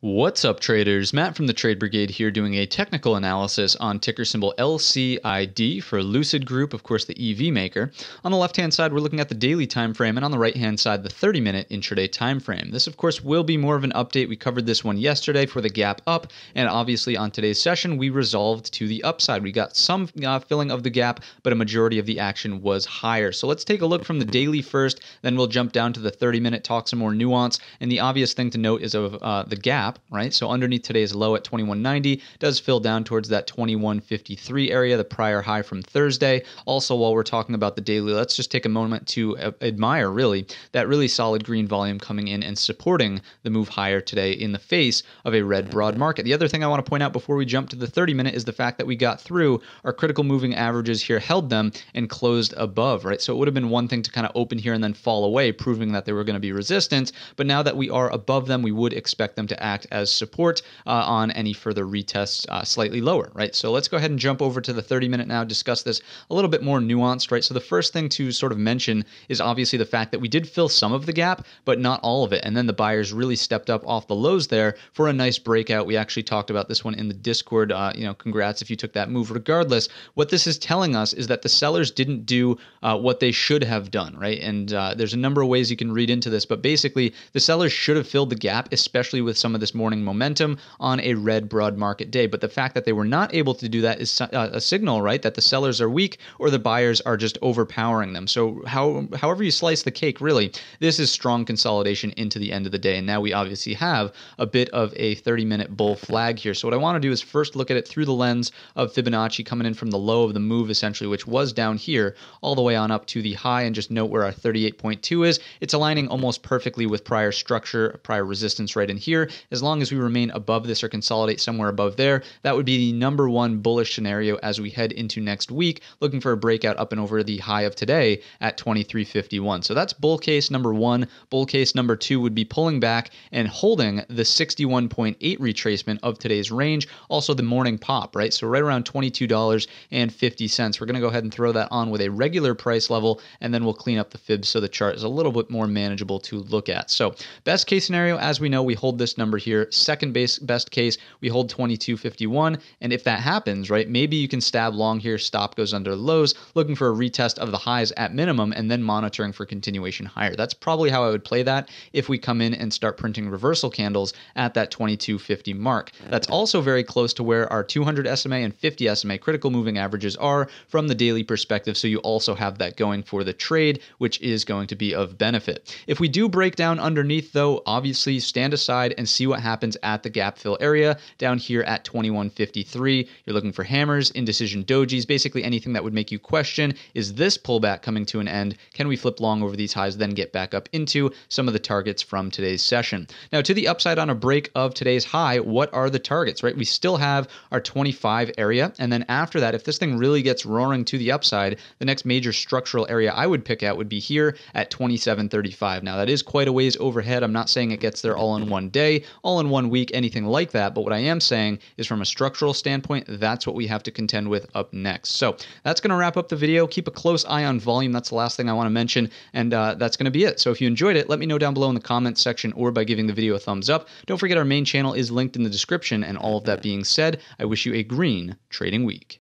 What's up, traders? Matt from the Trade Brigade here doing a technical analysis on ticker symbol LCID for Lucid Group, of course, the EV maker. On the left hand side, we're looking at the daily time frame, and on the right hand side, the 30 minute intraday time frame. This, of course, will be more of an update. We covered this one yesterday for the gap up, and obviously on today's session, we resolved to the upside. We got some uh, filling of the gap, but a majority of the action was higher. So let's take a look from the daily first, then we'll jump down to the 30 minute, talk some more nuance. And the obvious thing to note is of uh, the gap gap, right? So underneath today's low at 2190 does fill down towards that 2153 area, the prior high from Thursday. Also, while we're talking about the daily, let's just take a moment to admire really that really solid green volume coming in and supporting the move higher today in the face of a red broad market. The other thing I want to point out before we jump to the 30 minute is the fact that we got through our critical moving averages here, held them and closed above, right? So it would have been one thing to kind of open here and then fall away, proving that they were going to be resistance. But now that we are above them, we would expect them to act act as support uh, on any further retests uh, slightly lower, right? So let's go ahead and jump over to the 30 minute now, discuss this a little bit more nuanced, right? So the first thing to sort of mention is obviously the fact that we did fill some of the gap, but not all of it. And then the buyers really stepped up off the lows there for a nice breakout. We actually talked about this one in the Discord. Uh, you know, congrats if you took that move. Regardless, what this is telling us is that the sellers didn't do uh, what they should have done, right? And uh, there's a number of ways you can read into this, but basically the sellers should have filled the gap, especially with some of the this morning momentum on a red broad market day. But the fact that they were not able to do that is uh, a signal, right, that the sellers are weak or the buyers are just overpowering them. So how, however you slice the cake, really, this is strong consolidation into the end of the day. And now we obviously have a bit of a 30 minute bull flag here. So what I want to do is first look at it through the lens of Fibonacci coming in from the low of the move, essentially, which was down here all the way on up to the high. And just note where our 38.2 is. It's aligning almost perfectly with prior structure, prior resistance right in here. As as long as we remain above this or consolidate somewhere above there, that would be the number one bullish scenario as we head into next week, looking for a breakout up and over the high of today at 2351. So that's bull case number one. Bull case number two would be pulling back and holding the 61.8 retracement of today's range, also the morning pop, right? So right around $22.50. We're going to go ahead and throw that on with a regular price level, and then we'll clean up the fibs so the chart is a little bit more manageable to look at. So best case scenario, as we know, we hold this number here here. Second base, best case, we hold 22.51. And if that happens, right, maybe you can stab long here. Stop goes under lows, looking for a retest of the highs at minimum, and then monitoring for continuation higher. That's probably how I would play that if we come in and start printing reversal candles at that 22.50 mark. That's also very close to where our 200 SMA and 50 SMA critical moving averages are from the daily perspective. So you also have that going for the trade, which is going to be of benefit. If we do break down underneath, though, obviously stand aside and see what what happens at the gap fill area down here at 2153. You're looking for hammers, indecision dojis, basically anything that would make you question is this pullback coming to an end? Can we flip long over these highs, then get back up into some of the targets from today's session? Now, to the upside on a break of today's high, what are the targets, right? We still have our 25 area. And then after that, if this thing really gets roaring to the upside, the next major structural area I would pick out would be here at 2735. Now, that is quite a ways overhead. I'm not saying it gets there all in one day all in one week, anything like that. But what I am saying is from a structural standpoint, that's what we have to contend with up next. So that's going to wrap up the video. Keep a close eye on volume. That's the last thing I want to mention. And uh, that's going to be it. So if you enjoyed it, let me know down below in the comments section or by giving the video a thumbs up. Don't forget our main channel is linked in the description. And all of that being said, I wish you a green trading week.